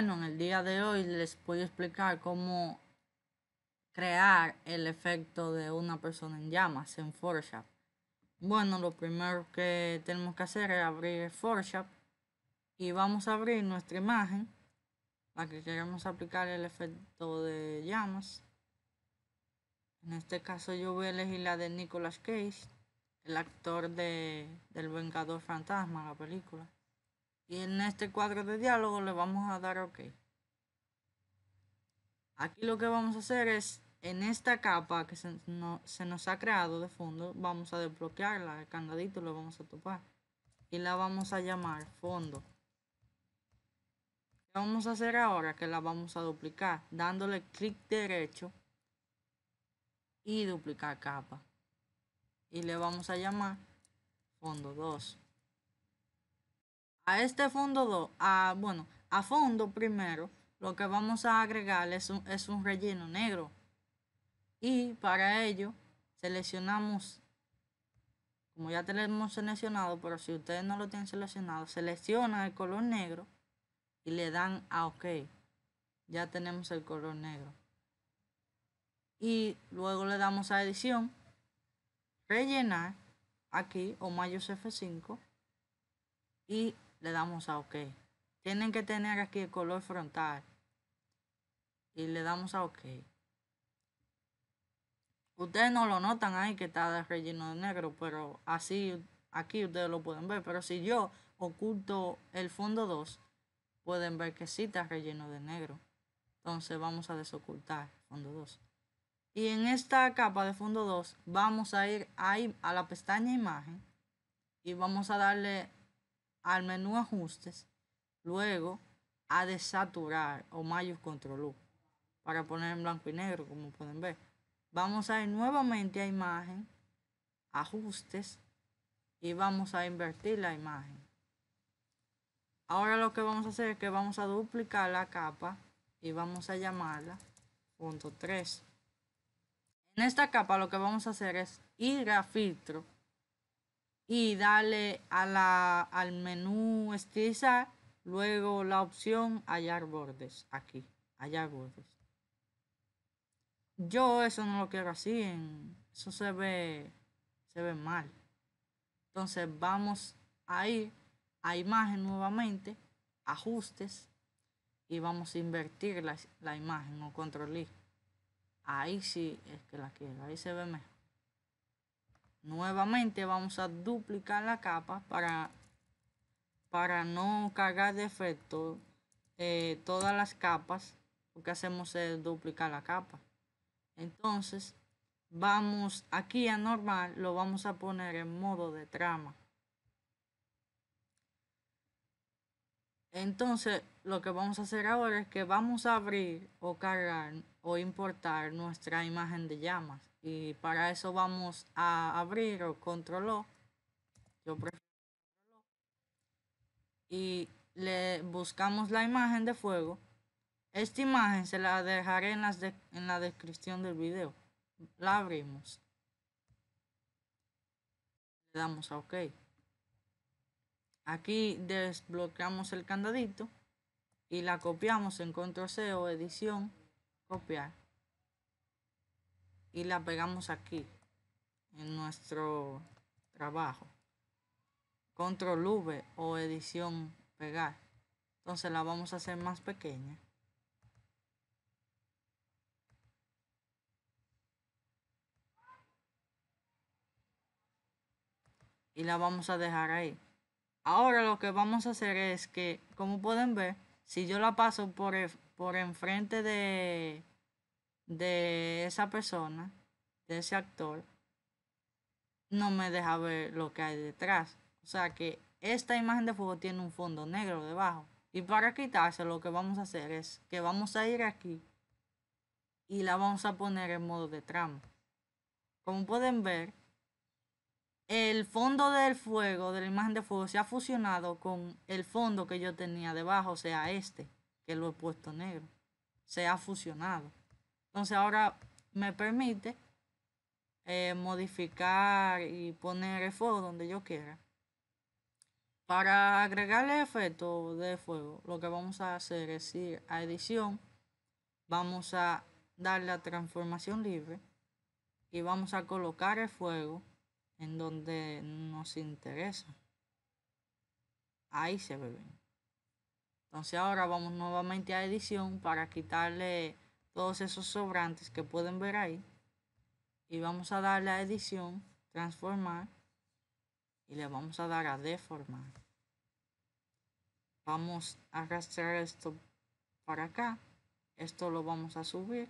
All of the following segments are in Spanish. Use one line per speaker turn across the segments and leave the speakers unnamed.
bueno, en el día de hoy les voy a explicar cómo crear el efecto de una persona en llamas en Photoshop. Bueno, lo primero que tenemos que hacer es abrir Photoshop y vamos a abrir nuestra imagen la que queremos aplicar el efecto de llamas. En este caso yo voy a elegir la de Nicolas Cage, el actor de, del Vengador Fantasma, la película. Y en este cuadro de diálogo le vamos a dar OK. Aquí lo que vamos a hacer es, en esta capa que se, nos ha creado de fondo, vamos a desbloquearla, el candadito lo vamos a topar. Y la vamos a llamar fondo. vamos a hacer ahora? Que la vamos a duplicar, dándole clic derecho y duplicar capa. Y le vamos a llamar fondo 2. A este fondo 2, a, bueno, a fondo primero, lo que vamos a agregar es un, es un relleno negro. Y para ello seleccionamos, como ya tenemos seleccionado, pero si ustedes no lo tienen seleccionado, selecciona el color negro y le dan a OK. Ya tenemos el color negro. Y luego le damos a edición, rellenar aquí, o mayos F5 y le damos a OK. Tienen que tener aquí el color frontal. Y le damos a OK. Ustedes no lo notan ahí que está relleno de negro, pero así aquí ustedes lo pueden ver. Pero si yo oculto el fondo 2, pueden ver que sí está relleno de negro. Entonces vamos a desocultar fondo 2. Y en esta capa de fondo 2 vamos a ir ahí a la pestaña imagen y vamos a darle al menú ajustes, luego a desaturar o mayor control para poner en blanco y negro como pueden ver. Vamos a ir nuevamente a imagen, ajustes y vamos a invertir la imagen. Ahora lo que vamos a hacer es que vamos a duplicar la capa y vamos a llamarla punto 3. En esta capa lo que vamos a hacer es ir a filtro y darle a la, al menú estilizar, luego la opción hallar bordes, aquí, hallar bordes. Yo eso no lo quiero así, en, eso se ve, se ve mal. Entonces vamos a ir a imagen nuevamente, ajustes, y vamos a invertir la, imagen o control I. Ahí sí es que la quiero, ahí se ve mejor. Nuevamente vamos a duplicar la capa para, para no cargar de efecto eh, todas las capas. Lo que hacemos es duplicar la capa. Entonces vamos aquí a normal, lo vamos a poner en modo de trama. Entonces, lo que vamos a hacer ahora es que vamos a abrir o cargar o importar nuestra imagen de llamas. Y para eso vamos a abrir o control O. Yo prefiero y le buscamos la imagen de fuego. Esta imagen se la dejaré en, las en la descripción del video. La abrimos. Le damos a OK. Aquí desbloqueamos el candadito y la copiamos en Control C o edición, copiar y la pegamos aquí en nuestro trabajo. Control V o edición pegar. Entonces la vamos a hacer más pequeña. Y la vamos a dejar ahí. Ahora lo que vamos a hacer es que, como pueden ver, si yo la paso por, por enfrente de, de esa persona, de ese actor, no me deja ver lo que hay detrás. O sea que esta imagen de fuego tiene un fondo negro debajo. Y para quitarse lo que vamos a hacer es que vamos a ir aquí y la vamos a poner en modo de trama. Como pueden ver, el fondo del fuego, de la imagen de fuego, se ha fusionado con el fondo que yo tenía debajo, o sea, este, que lo he puesto negro. Se ha fusionado. Entonces ahora me permite eh, modificar y poner el fuego donde yo quiera. Para agregarle efecto de fuego, lo que vamos a hacer es ir a edición, vamos a darle la transformación libre y vamos a colocar el fuego en donde nos interesa. Ahí se ve bien. Entonces ahora vamos nuevamente a edición para quitarle todos esos sobrantes que pueden ver ahí y vamos a darle a edición, transformar y le vamos a dar a deformar. Vamos a arrastrar esto para acá. Esto lo vamos a subir.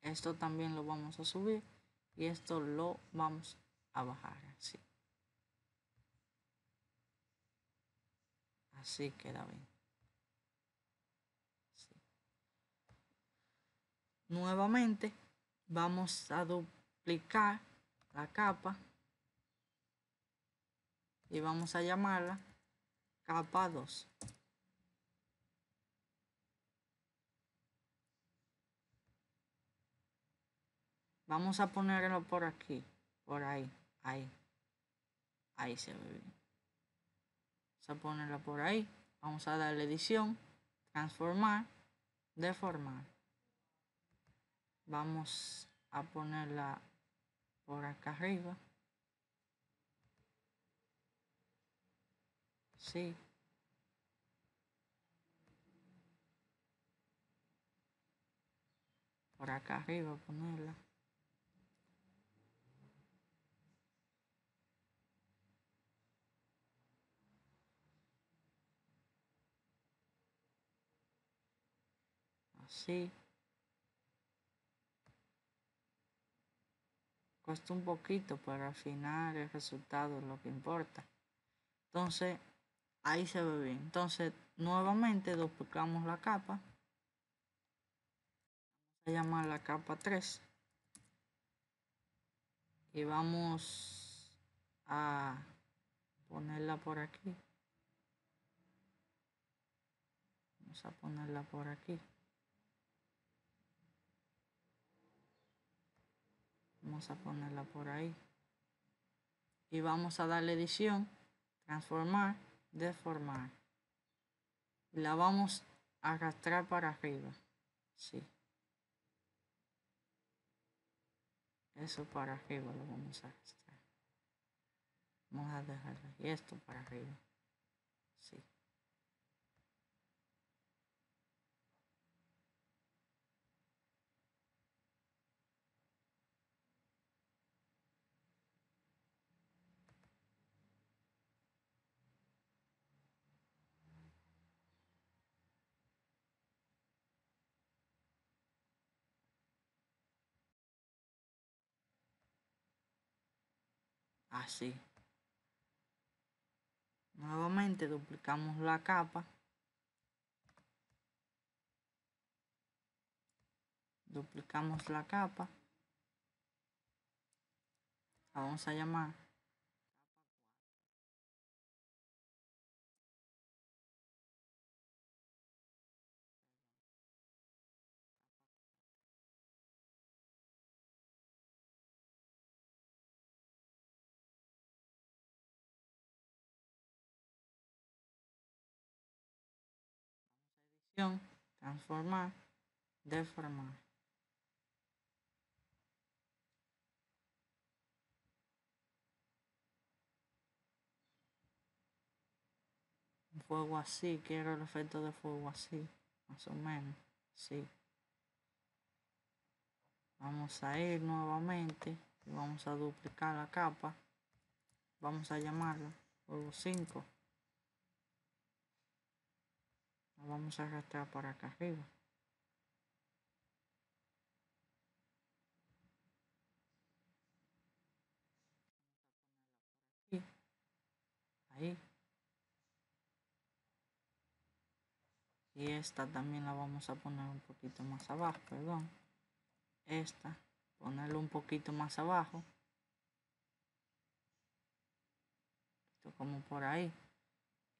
Esto también lo vamos a subir y esto lo vamos a bajar así. Así queda bien. Nuevamente vamos a duplicar la capa y vamos a llamarla capa 2. Vamos a ponerlo por aquí, por ahí, ahí. Ahí se ve bien. Vamos a ponerla por ahí. Vamos a darle edición, transformar, deformar vamos a ponerla por acá arriba sí por acá arriba ponerla así Cuesta un poquito, para afinar el resultado es lo que importa. Entonces, ahí se ve bien. Entonces, nuevamente duplicamos la capa. Vamos a llamar la capa 3. Y vamos a ponerla por aquí. Vamos a ponerla por aquí. Vamos a ponerla por ahí. Y vamos a darle edición, transformar, deformar. La vamos a arrastrar para arriba. Sí. Eso para arriba lo vamos a arrastrar. Vamos a dejarla. Y esto para arriba. Sí. así. Nuevamente duplicamos la capa. Duplicamos la capa. La vamos a llamar transformar, deformar. fuego así, quiero el efecto de fuego así, más o menos, sí. Vamos a ir nuevamente y vamos a duplicar la capa. Vamos a llamarla fuego 5. vamos a arrastrar por acá arriba. Ahí. Y esta también la vamos a poner un poquito más abajo, perdón. Esta, ponerlo un poquito más abajo. Esto como por ahí.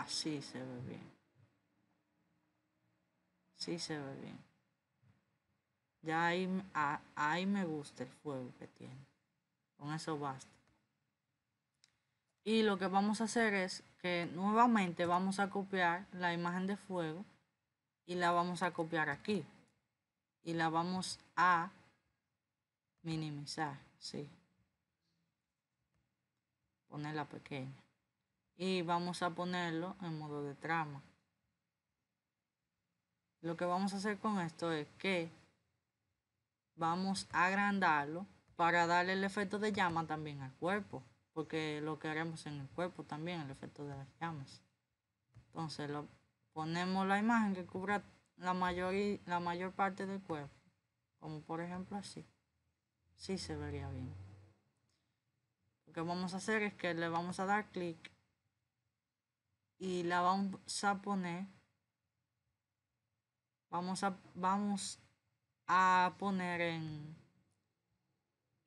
Así ah, se ve bien. Sí se ve bien. Ya ahí, ahí me gusta el fuego que tiene. Con eso basta. Y lo que vamos a hacer es que nuevamente vamos a copiar la imagen de fuego y la vamos a copiar aquí. Y la vamos a minimizar, sí. Ponerla pequeña y vamos a ponerlo en modo de trama. Lo que vamos a hacer con esto es que vamos a agrandarlo para darle el efecto de llama también al cuerpo, porque lo que haremos en el cuerpo también, el efecto de las llamas. Entonces lo, ponemos la imagen que cubra la mayor, la mayor parte del cuerpo, como por ejemplo así. Sí se vería bien. Lo que vamos a hacer es que le vamos a dar clic y la vamos a poner vamos a vamos a poner en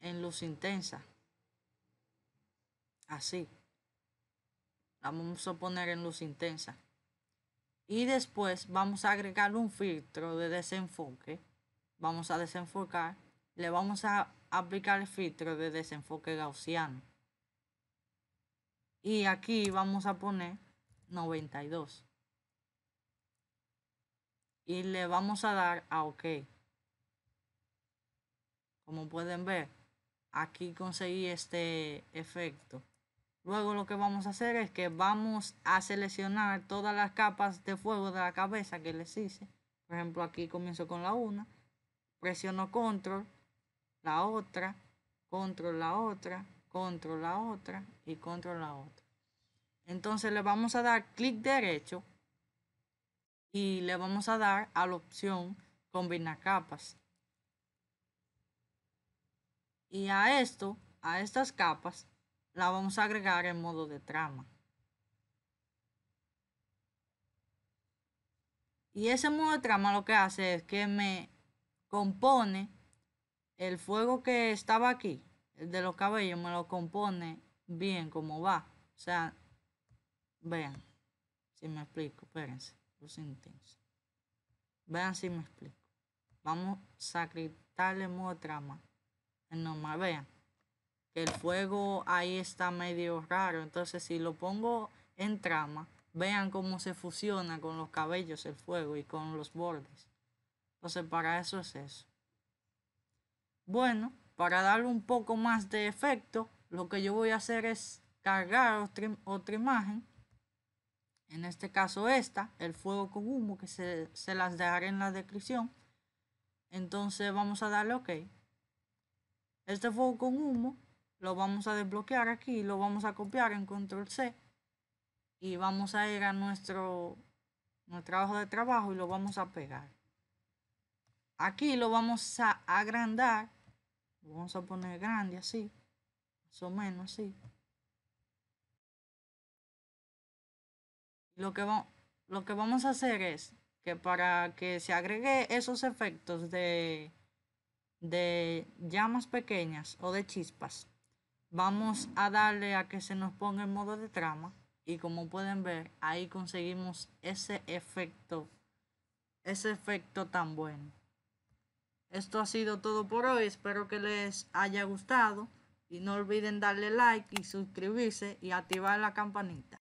en luz intensa así la vamos a poner en luz intensa y después vamos a agregar un filtro de desenfoque vamos a desenfocar le vamos a aplicar el filtro de desenfoque gaussiano y aquí vamos a poner 92. Y le vamos a dar a OK. Como pueden ver, aquí conseguí este efecto. Luego lo que vamos a hacer es que vamos a seleccionar todas las capas de fuego de la cabeza que les hice. Por ejemplo, aquí comienzo con la una. Presiono control, la otra, control la otra, control la otra y control la otra. Entonces le vamos a dar clic derecho y le vamos a dar a la opción combinar capas. Y a esto, a estas capas, la vamos a agregar en modo de trama. Y ese modo de trama lo que hace es que me compone el fuego que estaba aquí, el de los cabellos, me lo compone bien como va. O sea, Vean, si me explico, espérense, los sienten, Vean si me explico. Vamos a sacrificarle modo trama. en más, vean. Que el fuego ahí está medio raro. Entonces, si lo pongo en trama, vean cómo se fusiona con los cabellos el fuego y con los bordes. Entonces, para eso es eso. Bueno, para darle un poco más de efecto, lo que yo voy a hacer es cargar otra imagen en este caso esta, el fuego con humo, que se, las dejaré en la descripción. Entonces vamos a darle OK. Este fuego con humo lo vamos a desbloquear aquí, lo vamos a copiar en control C y vamos a ir a nuestro, nuestro trabajo de trabajo y lo vamos a pegar. Aquí lo vamos a agrandar, lo vamos a poner grande así, más o menos así. Lo que, lo que vamos a hacer es que para que se agregue esos efectos de, de llamas pequeñas o de chispas, vamos a darle a que se nos ponga en modo de trama y como pueden ver ahí conseguimos ese efecto ese efecto tan bueno esto ha sido todo por hoy espero que les haya gustado y no olviden darle like y suscribirse y activar la campanita